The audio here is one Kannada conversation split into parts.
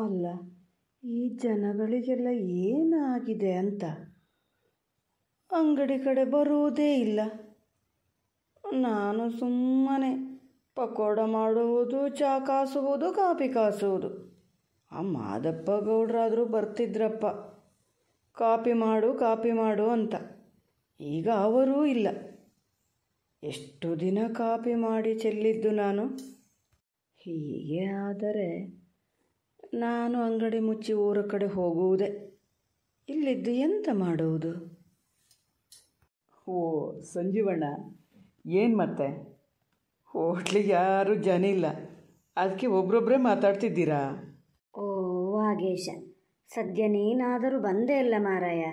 ಅಲ್ಲ ಈ ಜನಗಳಿಗೆಲ್ಲ ಏನಾಗಿದೆ ಅಂತ ಅಂಗಡಿ ಕಡೆ ಬರುವುದೇ ಇಲ್ಲ ನಾನು ಸುಮ್ಮನೆ ಪಕೋಡ ಮಾಡುವುದು ಚಾ ಕಾಸುವುದು ಕಾಫಿ ಕಾಸುವುದು ಆ ಮಾದಪ್ಪ ಗೌಡ್ರಾದರೂ ಬರ್ತಿದ್ರಪ್ಪ ಕಾಪಿ ಮಾಡು ಕಾಪಿ ಮಾಡು ಅಂತ ಈಗ ಅವರೂ ಇಲ್ಲ ಎಷ್ಟು ದಿನ ಕಾಪಿ ಮಾಡಿ ಚೆಲ್ಲಿದ್ದು ನಾನು ಹೀಗೆ ಆದರೆ ನಾನು ಅಂಗಡಿ ಮುಚ್ಚಿ ಊರ ಕಡೆ ಹೋಗುವುದೇ ಇಲ್ಲಿದ್ದು ಎಂತ ಮಾಡುವುದು ಓ ಸಂಜೀವಣ್ಣ ಏನು ಮತ್ತೆ ಹೋಟ್ಲಿಗೆ ಯಾರೂ ಜನ ಇಲ್ಲ ಅದಕ್ಕೆ ಒಬ್ರೊಬ್ಬರೇ ಮಾತಾಡ್ತಿದ್ದೀರಾ ಓ ವಾಗೇಶ ಸದ್ಯ ನೀನಾದರೂ ಬಂದೇ ಇಲ್ಲ ಮಾರಾಯ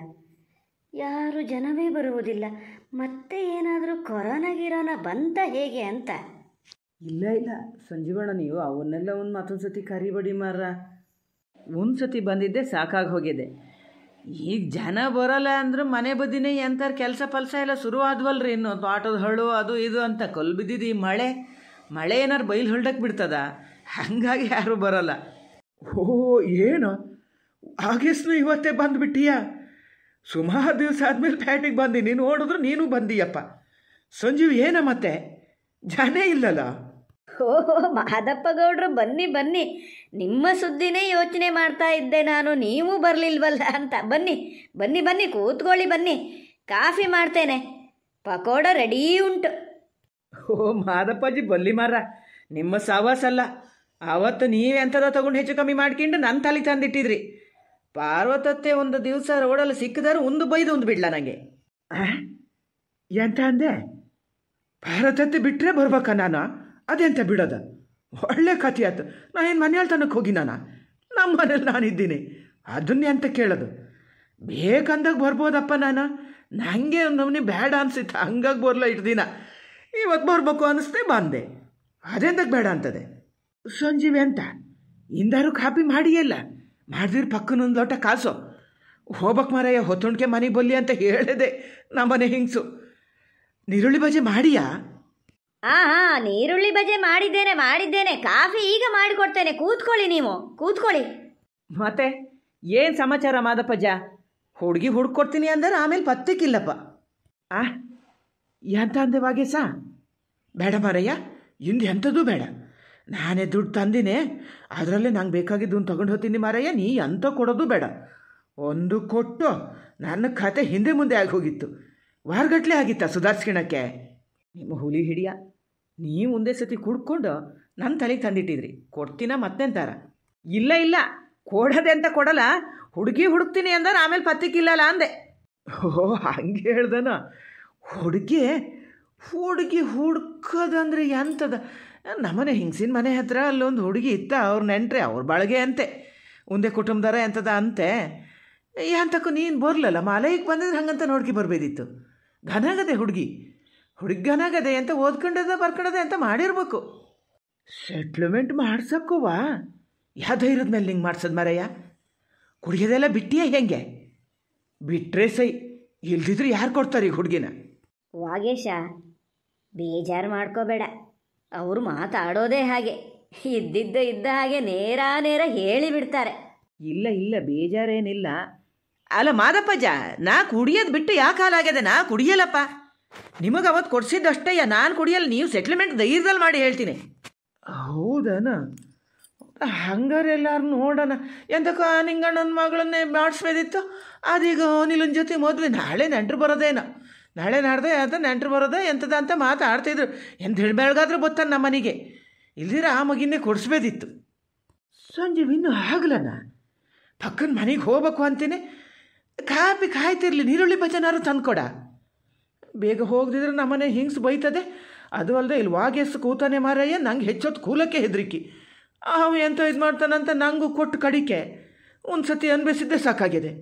ಯಾರು ಜನವೇ ಬರುವುದಿಲ್ಲ ಮತ್ತೆ ಏನಾದರೂ ಕೊರೋನಾ ಗಿರೋನ ಬಂತ ಹೇಗೆ ಅಂತ ಇಲ್ಲ ಇಲ್ಲ ಸಂಜೀವಣ್ಣ ನೀವು ಅವನ್ನೆಲ್ಲ ಒಂದು ಮತ್ತೊಂದು ಸತಿ ಕರಿಬಡಿ ಮಾರ ಒಂದು ಸತಿ ಬಂದಿದ್ದೆ ಸಾಕಾಗಿ ಹೋಗಿದೆ ಈಗ ಜನ ಬರೋಲ್ಲ ಅಂದ್ರೆ ಮನೆ ಬದಿನೇ ಎಂಥರ್ ಕೆಲಸ ಪಲ್ಸ ಎಲ್ಲ ಶುರು ಆದ್ವಲ್ರಿ ಇನ್ನು ತೋಟದ ಹಳು ಅದು ಇದು ಅಂತ ಕಲ್ ಬಿದ್ದಿದ್ದು ಈ ಮಳೆ ಮಳೆ ಏನಾರು ಬೈಲು ಹೊಲ್ಡಕ್ಕೆ ಬಿಡ್ತದ ಹಂಗಾಗಿ ಯಾರೂ ಬರೋಲ್ಲ ಓ ಏನು ಆಗಿಸ್ನು ಇವತ್ತೇ ಬಂದುಬಿಟ್ಟಿಯ ಸುಮಾರು ದಿವಸ ಆದಮೇಲೆ ಪ್ಯಾಟಿಗೆ ಬಂದಿ ನೀನು ಓಡಿದ್ರು ನೀನು ಬಂದಿಯಪ್ಪ ಸಂಜೀವ್ ಏನ ಮತ್ತೆ ಜನೇ ಇಲ್ಲಲ್ಲ ಓ ಮಾದಪ್ಪ ಗೌಡ್ರು ಬನ್ನಿ ಬನ್ನಿ ನಿಮ್ಮ ಸುದ್ದಿನೇ ಯೋಚನೆ ಮಾಡ್ತಾ ಇದ್ದೆ ನಾನು ನೀವು ಬರಲಿಲ್ವಲ್ಲ ಅಂತ ಬನ್ನಿ ಬನ್ನಿ ಬನ್ನಿ ಕೂತ್ಕೊಳ್ಳಿ ಬನ್ನಿ ಕಾಫಿ ಮಾಡ್ತೇನೆ ಪಕೋಡ ರೆಡಿ ಉಂಟು ಓ ಮಾದಪ್ಪಾಜಿ ಬಲ್ಲಿ ಮಾರ ನಿಮ್ಮ ಸಾವಾಸಲ್ಲ ಆವತ್ತು ಎಂಥದ ತಗೊಂಡು ಹೆಚ್ಚು ಕಮ್ಮಿ ಮಾಡ್ಕೊಂಡು ನನ್ನ ತಲೆ ತಂದಿಟ್ಟಿದ್ರಿ ಪಾರ್ವತತ್ತೆ ಒಂದು ದಿವಸ ರೋಡಲ್ಲಿ ಸಿಕ್ಕಿದಾರೆ ಒಂದು ಬೈದು ಒಂದು ಬಿಡ್ಲ ನನಗೆ ಎಂತ ಅಂದೆ ಪಾರ್ವತತ್ತೆ ಬಿಟ್ಟರೆ ಬರ್ಬೇಕಾ ನಾನು ಅದೆಂತ ಬಿಡೋದ ಒಳ್ಳೆ ಕಥೆ ಆಯ್ತು ಏನು ಮನೆಯಲ್ಲಿ ತನಕ ಹೋಗಿ ನಾನು ನಮ್ಮ ಮನೇಲಿ ನಾನಿದ್ದೀನಿ ಅದನ್ನೇ ಅಂತ ಕೇಳೋದು ಬೇಕಂದಾಗ ಬರ್ಬೋದಪ್ಪ ನಾನು ನನಗೆ ನಮ್ಮನೆ ಬೇಡ ಅನಿಸಿತ್ತು ಹಂಗಾಗಿ ಬರಲ್ಲ ಇಷ್ಟು ದಿನ ಇವತ್ತು ಬರಬೇಕು ಅನ್ನಿಸ್ದೆ ಬಂದೆ ಅದೆಂದಾಗ ಬೇಡ ಅಂತದೆ ಸಂಜೀವಿ ಅಂತ ಇಂದಾರು ಕಾಪಿ ಮಾಡಿಯಲ್ಲ ಮಾಡಿದ್ರೆ ಪಕ್ಕನೊಂದು ಲೋಟ ಕಾಸು ಹೋಗ್ಬೇಕು ಮಾರಯ್ಯ ಹೊತ್ತೊಣ್ಕೆ ಮನೆಗೆ ಬಲ್ಲಿ ಅಂತ ಹೇಳಿದೆ ನಮ್ಮ ಮನೆ ಹಿಂಗ್ಸು ನೀರುಳ್ಳಿ ಬಜೆ ಮಾಡಿಯಾ ಹಾ ಹಾ ನೀರುಳ್ಳಿ ಬಜೆ ಮಾಡಿದ್ದೇನೆ ಮಾಡಿದ್ದೇನೆ ಕಾಫಿ ಈಗ ಮಾಡಿಕೊಡ್ತೇನೆ ಕೂತ್ಕೊಳ್ಳಿ ನೀವು ಕೂತ್ಕೊಳ್ಳಿ ಮತ್ತೆ ಏನು ಸಮಾಚಾರ ಮಾದಪ್ಪಜ್ಜ ಹುಡುಗಿ ಹುಡ್ಕೊಡ್ತೀನಿ ಅಂದರೆ ಆಮೇಲೆ ಪತ್ತಕ್ಕಿಲ್ಲಪ್ಪ ಆ ಎಂತ ಅಂದವಾಗೆ ಸಾ ಬೇಡ ಮಾರಯ್ಯ ಇಂದು ಎಂಥದ್ದು ಬೇಡ ನಾನೇ ದುಡ್ಡು ತಂದಿನೇ ಅದರಲ್ಲೇ ನಂಗೆ ಬೇಕಾಗಿದ್ದು ತಗೊಂಡು ಹೋಗ್ತೀನಿ ಮಾರಯ್ಯ ನೀ ಎಂಥ ಕೊಡೋದು ಬೇಡ ಒಂದು ಕೊಟ್ಟು ನನ್ನ ಖಾತೆ ಹಿಂದೆ ಮುಂದೆ ಆಗಿ ಹೋಗಿತ್ತು ವಾರಗಟ್ಲೆ ಆಗಿತ್ತ ಸುಧಾರಿಸ್ಕೊಳಕ್ಕೆ ನಿಮ್ಮ ಹುಲಿ ಹಿಡಿಯ ನೀವು ಒಂದೇ ಸತಿ ಕುಡ್ಕೊಂಡು ನನ್ನ ತಲೆಗೆ ತಂದಿಟ್ಟಿದ್ರಿ ಕೊಡ್ತೀನ ಮತ್ತೆಂತಾರ ಇಲ್ಲ ಇಲ್ಲ ಕೊಡೋದೆ ಅಂತ ಕೊಡಲ್ಲ ಹುಡುಗಿ ಹುಡುಕ್ತೀನಿ ಅಂದ್ರೆ ಆಮೇಲೆ ಪತ್ತಿಕ್ಕಿಲ್ಲಲ್ಲ ಅಂದೆ ಓ ಹಂಗೆ ಹೇಳ್ದನ ಹುಡುಗಿ ಹುಡುಗಿ ಹುಡ್ಕೋದಂದ್ರೆ ಎಂಥದ ನಮ್ಮನೆ ಹಿಂಗ್ಸಿನ ಮನೆ ಹತ್ರ ಅಲ್ಲೊಂದು ಹುಡುಗಿ ಇತ್ತ ಅವ್ರ ನೆಂಟ್ರೆ ಅವ್ರ ಬಳಗೆ ಅಂತೆ ಒಂದೇ ಕುಟುಂಬದಾರ ಎಂಥದ ಅಂತೆ ಎಂತಕ್ಕೂ ನೀನು ಬರಲಲ್ಲ ಮಾಲೈಕ್ ಬಂದಿದ್ರೆ ಹಂಗಂತ ನೋಡ್ಕಿ ಬರ್ಬೇದಿತ್ತು ಘನಗದೆ ಹುಡುಗಿ ಹುಡುಗನಾಗದೆ ಅಂತ ಓದ್ಕೊಂಡದ ಬರ್ಕೊಂಡದೆ ಅಂತ ಮಾಡಿರ್ಬೇಕು ಸೆಟ್ಲ್ಮೆಂಟ್ ಮಾಡ್ಸಕ್ಕೂವಾ ಯಾವ ಧೈರ್ಯದ ಮೇಲೆ ನಿಂಗೆ ಮಾಡ್ಸದ್ ಮರಯ್ಯ ಕುಡಿಯೋದೆಲ್ಲ ಬಿಟ್ಟಿಯ ಹೆಂಗೆ ಬಿಟ್ಟರೆ ಸೈ ಇಲ್ದಿದ್ರೆ ಯಾರು ಕೊಡ್ತಾರೆ ಈಗ ಹುಡುಗಿನ ವಾಗೇಶ ಬೇಜಾರು ಮಾಡ್ಕೋಬೇಡ ಅವರು ಮಾತಾಡೋದೇ ಹಾಗೆ ಇದ್ದಿದ್ದ ಇದ್ದ ಹಾಗೆ ನೇರ ನೇರ ಹೇಳಿ ಬಿಡ್ತಾರೆ ಇಲ್ಲ ಇಲ್ಲ ಬೇಜಾರೇನಿಲ್ಲ ಅಲ್ಲ ಮಾದಪ್ಪಜ್ಜ ನಾ ಕುಡಿಯೋದು ಬಿಟ್ಟು ಯಾಕೆ ಹಾಲಾಗ್ಯದ ನಾ ಕುಡಿಯಲ್ಲಪ್ಪ ನಿಮಗೆ ಅವತ್ತು ಕೊಡಿಸಿದ್ದಷ್ಟೇ ನಾನು ಕುಡಿಯಲ್ಲಿ ನೀವು ಸೆಟ್ಲ್ಮೆಂಟ್ ಧೈರ್ಯದಲ್ಲಿ ಮಾಡಿ ಹೇಳ್ತೀನಿ ಹೌದನ ಹಂಗಾರೆ ಎಲ್ಲಾರು ನೋಡೋಣ ಎಂತಕ್ಕ ನಿಂಗಣ್ಣನ ಮಗಳನ್ನೇ ಮಾಡಿಸ್ಬೇದಿತ್ತು ಅದೀಗ ನಿಲ್ಲನ ಜೊತೆ ಮೊದಲು ನಾಳೆ ನೆಂಟ್ರು ಬರೋದೇನ ನಾಳೆ ನಾಡ್ದೆ ಅಂತ ನೆಂಟ್ರು ಬರೋದೇ ಎಂಥದ ಅಂತ ಮಾತಾಡ್ತಿದ್ರು ಎಂತ ಹೇಳಿ ಬತ್ತ ನಮ್ಮ ಮನೆಗೆ ಇಲ್ದಿರ ಆ ಮಗಿನೇ ಕೊಡಿಸ್ಬೇದಿತ್ತು ಸಂಜೆ ಇನ್ನೂ ಆಗಲನ ಪಕ್ಕನ ಮನೆಗೆ ಹೋಗ್ಬೇಕು ಅಂತೀನಿ ಕಾಪಿ ಕಾಯ್ತಿರಲಿ ನೀರುಳ್ಳಿ ಭಜನಾರು ತಂದ್ಕೊಡ ಬೇಗ ಹೋಗದಿದ್ರೆ ನಮ್ಮನೆ ಹಿಂಗ್ಸ್ ಬೈತದೆ ಅದು ಅಲ್ಲದೆ ಇಲ್ಲಿ ವಾಗೆಸ್ ಕೂತಾನೆ ಮಾರಯ್ಯ ನಂಗೆ ಹೆಚ್ಚೊತ್ತು ಕೂಲಕ್ಕೆ ಹೆದರಿಕೆ ಅವು ಎಂಥ ಇದು ಮಾಡ್ತಾನಂತ ನಂಗೂ ಕೊಟ್ಟು ಕಡಿಕೆ ಒಂದು ಸತಿ ಅನ್ಬಿಸಿದ್ದೆ ಸಾಕಾಗಿದೆ